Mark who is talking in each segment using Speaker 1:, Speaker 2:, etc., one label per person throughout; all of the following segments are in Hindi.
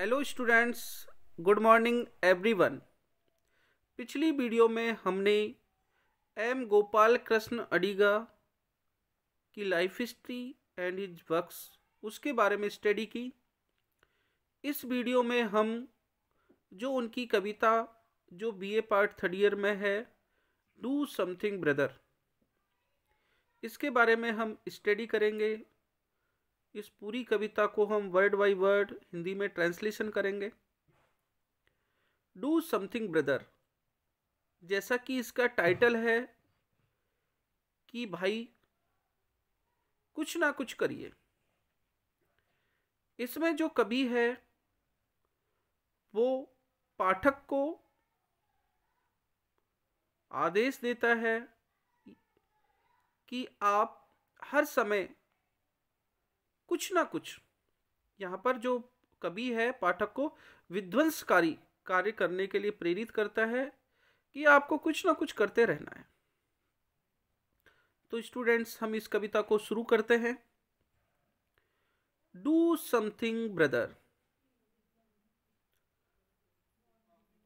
Speaker 1: hello students good morning everyone पिछली वीडियो में हमने एम गोपाल कृष्ण अडिगा की life history and his works उसके बारे में स्टडी की इस वीडियो में हम जो उनकी कविता जो बीए पार्ट थर्ड ईयर में है डू समथिंग ब्रदर इसके बारे में हम स्टडी करेंगे इस पूरी कविता को हम वर्ड बाई वर्ड हिंदी में ट्रांसलेशन करेंगे डू समथिंग ब्रदर जैसा कि इसका टाइटल है कि भाई कुछ ना कुछ करिए इसमें जो कवि है वो पाठक को आदेश देता है कि आप हर समय कुछ ना कुछ यहाँ पर जो कवि है पाठक को विध्वंसकारी कार्य करने के लिए प्रेरित करता है कि आपको कुछ ना कुछ करते रहना है तो स्टूडेंट्स हम इस कविता को शुरू करते हैं do something brother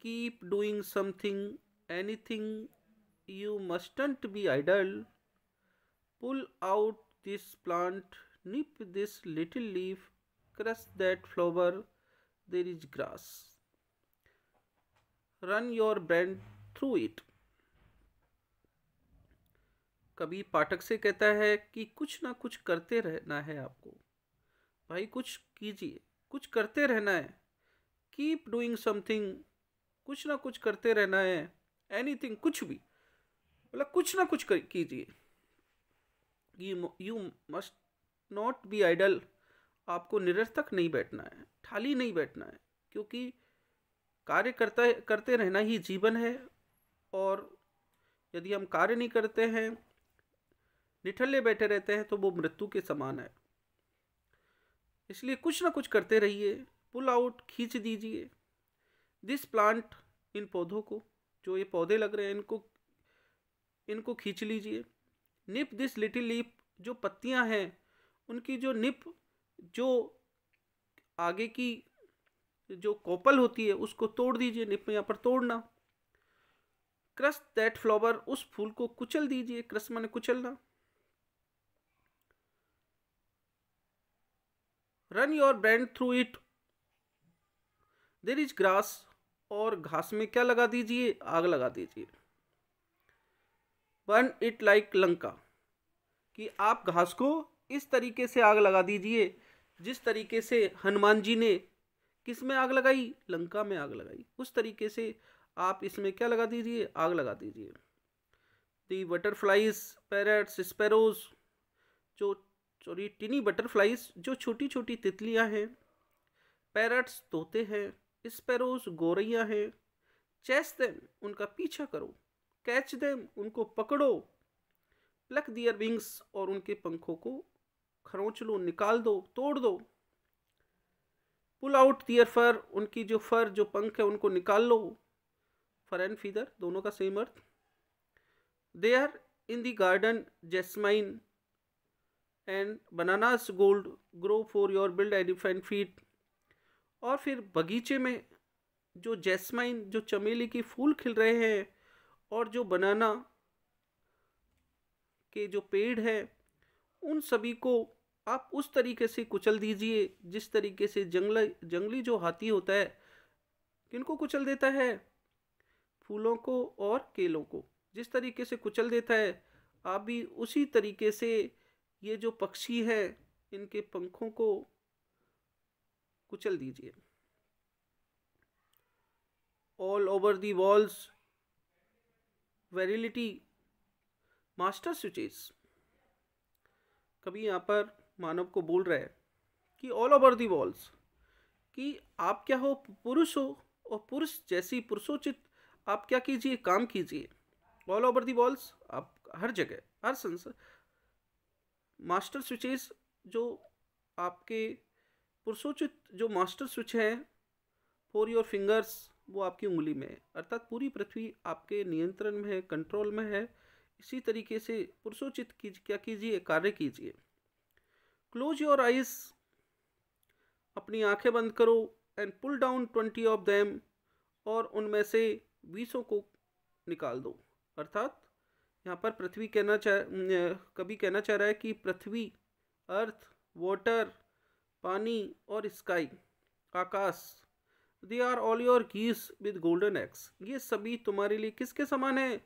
Speaker 1: keep doing something anything you mustn't be idle pull out this plant nip this little leaf crush that flower there is grass run your brand through it कभी पाठक से कहता है कि कुछ ना कुछ करते रहना है आपको भाई कुछ कीजिए कुछ करते रहना है कीप डूइंग समथिंग कुछ ना कुछ करते रहना है एनीथिंग कुछ भी मतलब कुछ ना कुछ कीजिए you you must not be idle आपको निरर्थक नहीं बैठना है ठाली नहीं बैठना है क्योंकि कार्य करता करते रहना ही जीवन है और यदि हम कार्य नहीं करते हैं निठल्ले बैठे रहते हैं तो वो मृत्यु के समान है इसलिए कुछ ना कुछ करते रहिए पुल आउट खींच दीजिए दिस प्लांट इन पौधों को जो ये पौधे लग रहे हैं इनको इनको खींच लीजिए निप दिस लिटिल लीप जो पत्तियां हैं उनकी जो निप जो आगे की जो कोपल होती है उसको तोड़ दीजिए निप में यहाँ पर तोड़ना क्रस दैट फ्लावर उस फूल को कुचल दीजिए क्रस माने कुचलना run your brand through it there is grass और घास में क्या लगा दीजिए आग लगा दीजिए बर्न इट लाइक लंका कि आप घास को इस तरीके से आग लगा दीजिए जिस तरीके से हनुमान जी ने किस में आग लगाई लंका में आग लगाई उस तरीके से आप इसमें क्या लगा दीजिए आग लगा दीजिए दी बटरफ्लाइज पैरट्स स्पैरोज जो सॉरी टिनी बटरफ्लाइज जो छोटी छोटी तितलियां हैं पैरट्स तोते हैं स्पैरोज गोरैया हैं चेस देम उनका पीछा करो कैच देम उनको पकड़ो प्लक दियर विंग्स और उनके पंखों को खरोच लो निकाल दो तोड़ दो पुल आउट दियर फर उनकी जो फर जो पंख है उनको निकाल लो फर एंड फीदर दोनों का सेम अर्थ they are in the garden jasmine and bananas gold grow for your build elephant feet और फिर बगीचे में जो जैस्माइन जो चमेली की फूल खिल रहे हैं और जो बनाना के जो पेड़ है उन सभी को आप उस तरीके से कुचल दीजिए जिस तरीके से जंगल जंगली जो हाथी होता है किनको कुचल देता है फूलों को और केलों को जिस तरीके से कुचल देता है आप भी उसी तरीके से ये जो पक्षी है इनके पंखों को कुचल दीजिए all over the walls virility master switches कभी यहाँ पर मानव को बोल रहा है कि ऑल ओवर दी वॉल्स कि आप क्या हो पुरुष हो और पुरुष जैसी पुरुषोचित आप क्या कीजिए काम कीजिए ऑल ओवर दी वॉल्स आप हर जगह हर संसद मास्टर स्विचेस जो आपके पुरुषोचित जो मास्टर स्विच हैं फॉर योर फिंगर्स वो आपकी उंगली में है अर्थात पूरी पृथ्वी आपके नियंत्रण में है कंट्रोल में है इसी तरीके से पुरुषोचित कीजिए क्या कीजिए कार्य कीजिए क्लोज योर आइज अपनी आंखें बंद करो and pull down twenty of them और उनमें से बीसों को निकाल दो अर्थात यहाँ पर पृथ्वी कहना चाह कभी कहना चाह रहा है कि पृथ्वी अर्थ वाटर पानी और स्काई आकाश they are all your geese with golden eggs ये सभी तुम्हारे लिए किसके समान है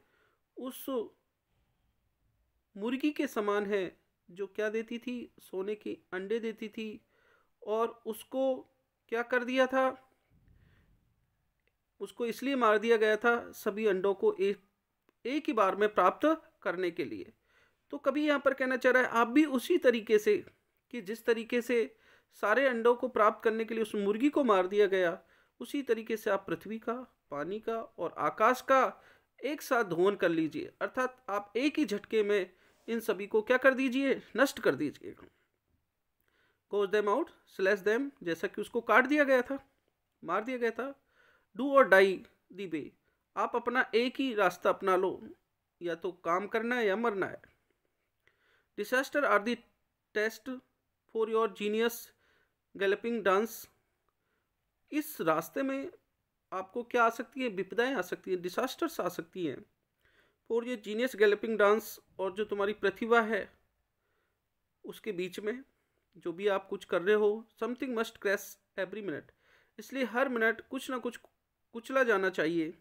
Speaker 1: उस मुर्गी के समान है जो क्या देती थी सोने के अंडे देती थी और उसको क्या कर दिया था उसको इसलिए मार दिया गया था सभी अंडों को एक एक ही बार में प्राप्त करने के लिए तो कभी यहाँ पर कहना चाह रहा है आप भी उसी तरीके से कि जिस तरीके से सारे अंडों को प्राप्त करने के लिए उस मुर्गी को मार दिया गया उसी तरीके से आप पृथ्वी का पानी का और आकाश का एक साथ धोवन कर लीजिए अर्थात आप एक ही झटके में इन सभी को क्या कर दीजिए नष्ट कर दीजिए gouge them out slash them जैसा कि उसको काट दिया गया था मार दिया गया था डू और डाई दी बे आप अपना एक ही रास्ता अपना लो या तो काम करना है या मरना है disaster are the test for your genius galloping dance इस रास्ते में आपको क्या आ सकती है विपदाएं आ सकती हैं डिसास्टर्स आ सकती हैं और ये जीनियस गैलपिंग डांस और जो तुम्हारी प्रतिभा है उसके बीच में जो भी आप कुछ कर रहे हो something must crash every minute इसलिए हर मिनट कुछ ना कुछ कुचला जाना चाहिए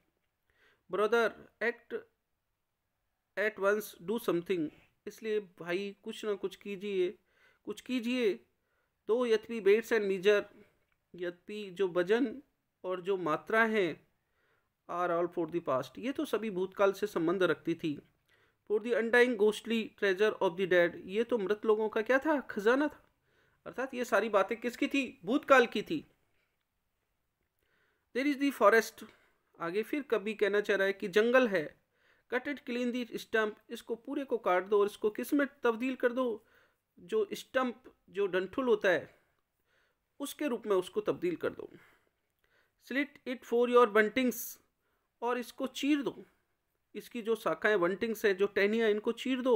Speaker 1: brother act at once do something इसलिए भाई कुछ ना कुछ कीजिए कुछ कीजिए दो तो यद्यपि बेट्स एंड मीजर यद्यपि जो वजन और जो मात्रा हैं are all for the past ये तो सभी भूतकाल से संबंध रखती थी for the undying ghostly treasure of the dead ये तो मृत लोगों का क्या था खजाना था अर्थात ये सारी बातें किसकी थी भूतकाल की थी देर इज़ द फॉरेस्ट आगे फिर कभी कहना चाह रहा है कि जंगल है cut it clean the stump इसको पूरे को काट दो और इसको किस में तब्दील कर दो जो स्टम्प जो डंठुल होता है उसके रूप में उसको तब्दील कर दो slit it for your buntings और इसको चीर दो इसकी जो शाखाएं वंटिंग्स है जो टहनियाँ इनको चीर दो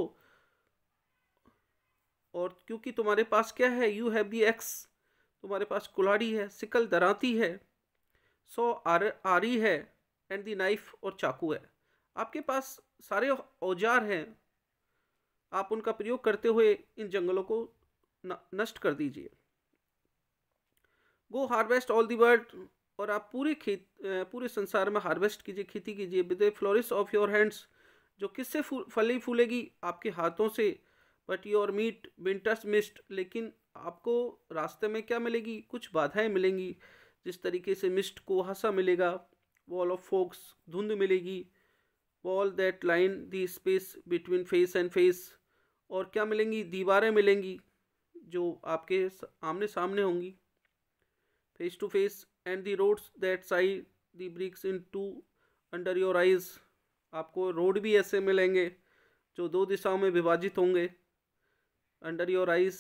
Speaker 1: और क्योंकि तुम्हारे पास क्या है यू हैव दी एक्स तुम्हारे पास कुल्हाड़ी है सिकल दराती है सौ आर आरी है एंड दी नाइफ और चाकू है आपके पास सारे औजार हैं आप उनका प्रयोग करते हुए इन जंगलों को नष्ट कर दीजिए go harvest all the bird और आप पूरे खेत पूरे संसार में हार्वेस्ट कीजिए खेती कीजिए with a flourish of your hands जो किससे फली फूलेगी आपके हाथों से but your meet winters mist लेकिन आपको रास्ते में क्या मिलेगी कुछ बाधाएं मिलेंगी जिस तरीके से मिस्ट कुहासा मिलेगा वॉल ऑफ फोक्स धुंध मिलेगी wall that line the space between face and face और क्या मिलेंगी दीवारें मिलेंगी जो आपके आमने सामने होंगी face to face and the roads that sigh the bricks into under your eyes आपको रोड भी ऐसे मिलेंगे जो दो दिशाओं में विभाजित होंगे अंडर योर आइज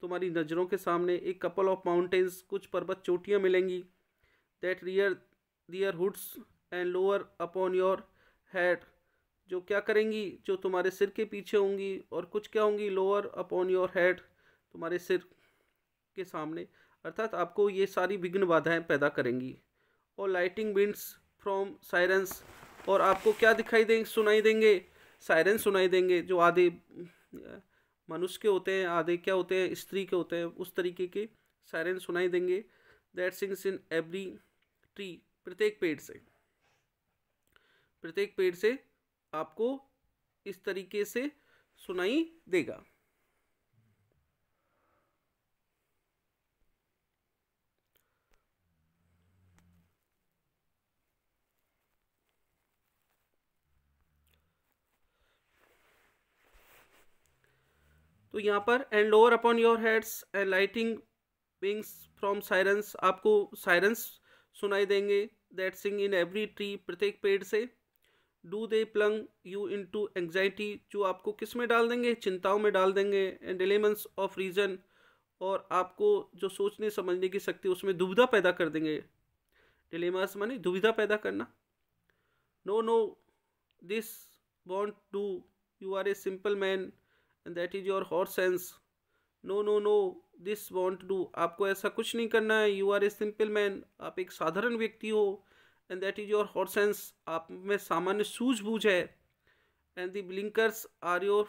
Speaker 1: तुम्हारी नज़रों के सामने एक कपल ऑफ माउंटेन्स कुछ पर्वत चोटियाँ मिलेंगी that rear their hoods and lower upon your head जो क्या करेंगी जो तुम्हारे सिर के पीछे होंगी और कुछ क्या होंगी लोअर अपॉन योर हेड तुम्हारे सिर के सामने अर्थात आपको ये सारी विघ्न बाधाएं पैदा करेंगी और लाइटिंग विंड्स फ्रॉम साइरेंस और आपको क्या दिखाई देंगे सुनाई देंगे सायरन सुनाई देंगे जो आधे मनुष्य के होते हैं आधे क्या होते हैं स्त्री के होते हैं उस तरीके के सायरन सुनाई देंगे that sings in every tree प्रत्येक पेड़ से प्रत्येक पेड़ से आपको इस तरीके से सुनाई देगा तो यहाँ पर and lower upon your heads and lighting wings from sirens आपको साइरेंस सुनाई देंगे that sing in every tree प्रत्येक पेड़ से do they plunge you into anxiety जो आपको किस में डाल देंगे चिंताओं में डाल देंगे एंड एलिमेंट्स ऑफ रीजन और आपको जो सोचने समझने की शक्ति उसमें दुविधा पैदा कर देंगे डिलेमास माने दुविधा पैदा करना no no this won't do you are a simple man and that is your horse sense no no no this won't do आपको ऐसा कुछ नहीं करना है you are a simple man आप एक साधारण व्यक्ति हो and that is your horse sense आप में सामान्य सूझबूझ है and the blinkers are your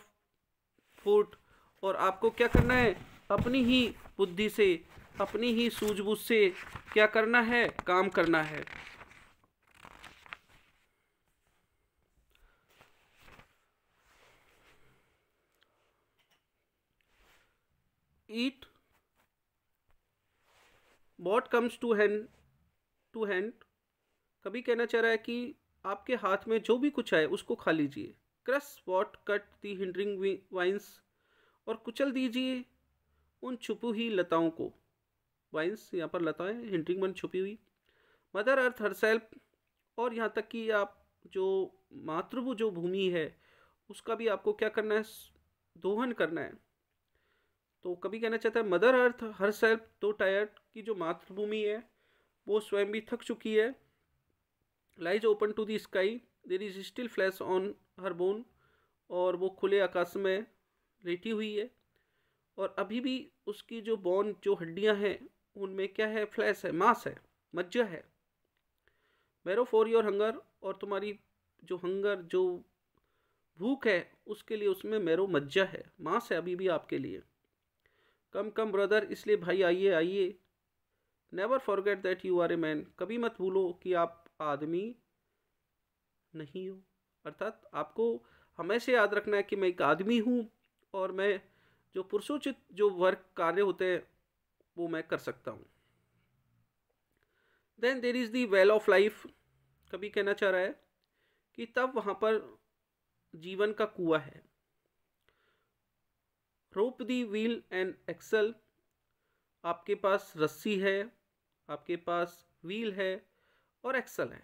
Speaker 1: foot और आपको क्या करना है अपनी ही बुद्धि से अपनी ही सूझबूझ से क्या करना है काम करना है eat what comes to hand to hand कभी कहना चाह रहा है कि आपके हाथ में जो भी कुछ आए उसको खा लीजिए crush what cut the hindering vines और कुचल दीजिए उन छुपी हुई लताओं को वाइन्स यहाँ पर लताएं हिंडरिंग वन छुपी हुई मदर अर्थ हर सेल्फ और यहाँ तक कि आप जो मातृभू जो भूमि है उसका भी आपको क्या करना है दोहन करना है तो कभी कहना चाहता है मदर अर्थ हर सेल्फ दो तो टायर की जो मातृभूमि है वो स्वयं भी थक चुकी है lies open to the sky there is still flash on her bone और वो खुले आकाश में लेटी हुई है और अभी भी उसकी जो बोन जो हड्डियां हैं उनमें क्या है फ्लैश है मांस है मज्जा है मेरो फॉर योर हंगर और तुम्हारी जो हंगर जो भूख है उसके लिए उसमें मेरो मज्जा है मांस है अभी भी आपके लिए कम कम ब्रदर इसलिए भाई आइए आइए never forget that you are a man कभी मत भूलो कि आप आदमी नहीं हो अर्थात आपको हमेशा याद रखना है कि मैं एक आदमी हूँ और मैं जो पुरुषोचित जो वर्क कार्य होते हैं वो मैं कर सकता हूँ then there is the well of life कभी कहना चाह रहा है कि तब वहाँ पर जीवन का कुआ है rope the wheel and axle आपके पास रस्सी है आपके पास व्हील है और एक्सल है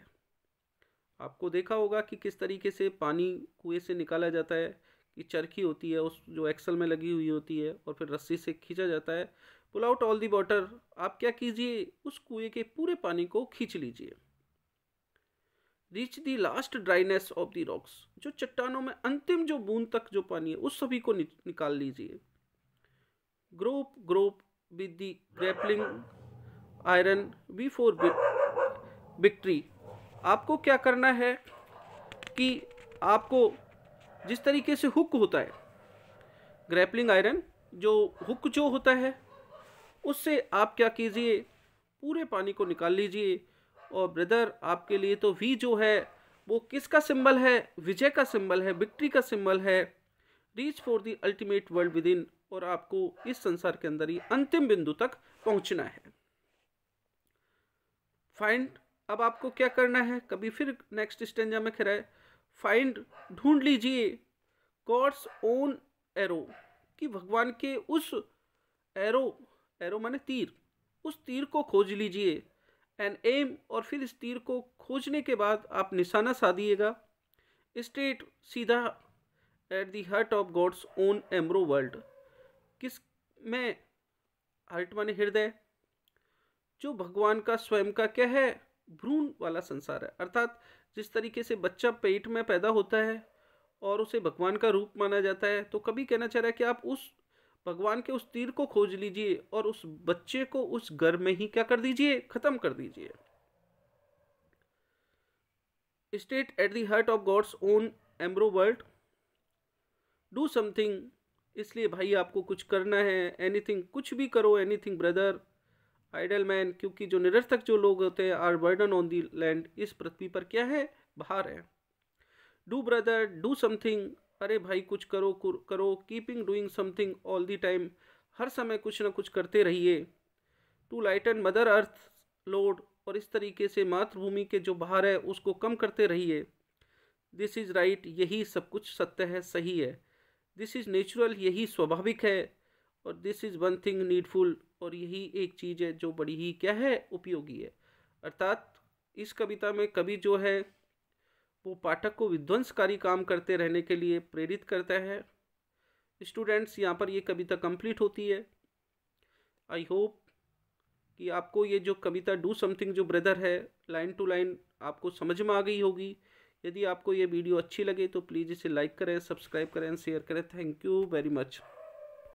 Speaker 1: आपको देखा होगा कि किस तरीके से पानी कुएं से निकाला जाता है कि चरखी होती है उस जो एक्सल में लगी हुई होती है और फिर रस्सी से खींचा जाता है pull out all the water आप क्या कीजिए उस कुएं के पूरे पानी को खींच लीजिए reach the last dryness of the rocks जो चट्टानों में अंतिम जो बूंद तक जो पानी है उस सभी को नि, निकाल लीजिए grope grope with the grappling iron V for victory आपको क्या करना है कि आपको जिस तरीके से हुक होता है ग्रैपलिंग आयरन जो हुक जो होता है उससे आप क्या कीजिए पूरे पानी को निकाल लीजिए और ब्रदर आपके लिए तो वी जो है वो किसका सिंबल है विजय का सिंबल है विक्ट्री का सिंबल है reach for the ultimate world within और आपको इस संसार के अंदर ही अंतिम बिंदु तक पहुंचना है फाइंड अब आपको क्या करना है कभी फिर नेक्स्ट स्टेंजा में खिराए फाइंड ढूंढ लीजिए गॉड्स ओन एरो कि भगवान के उस एरो एरो माने तीर उस तीर को खोज लीजिए एंड एम और फिर इस तीर को खोजने के बाद आप निशाना साधिएगा स्टेट सीधा at the heart of God's own embryo world किस में हर्ट माने हृदय जो भगवान का स्वयं का क्या है भ्रूण वाला संसार है अर्थात जिस तरीके से बच्चा पेट में पैदा होता है और उसे भगवान का रूप माना जाता है तो कभी कहना चाह रहा है कि आप उस भगवान के उस तीर को खोज लीजिए और उस बच्चे को उस घर में ही क्या कर दीजिए खत्म कर दीजिए state at the heart of God's own embryo world do something इसलिए भाई आपको कुछ करना है एनीथिंग कुछ भी करो एनीथिंग ब्रदर आइडल मैन क्योंकि जो निरर्थक जो लोग होते हैं are burden on the land इस पृथ्वी पर क्या है बाहर है डू ब्रदर डू समथिंग अरे भाई कुछ करो करो keeping doing something all the time हर समय कुछ ना कुछ करते रहिए to lighten mother earth load और इस तरीके से मातृभूमि के जो भार है उसको कम करते रहिए दिस इज़ राइट यही सब कुछ सत्य है सही है दिस इज़ नेचुरल यही स्वाभाविक है और this is one thing needful और यही एक चीज़ है जो बड़ी ही क्या है उपयोगी है अर्थात इस कविता में कभी जो है वो पाठक को विध्वंसकारी काम करते रहने के लिए प्रेरित करता है स्टूडेंट्स यहाँ पर ये कविता कंप्लीट होती है आई होप कि आपको ये जो कविता डू समथिंग जो ब्रदर है लाइन टू लाइन आपको समझ में आ गई होगी यदि आपको ये वीडियो अच्छी लगे तो प्लीज़ इसे लाइक करें सब्सक्राइब करें शेयर करें थैंक यू वेरी मच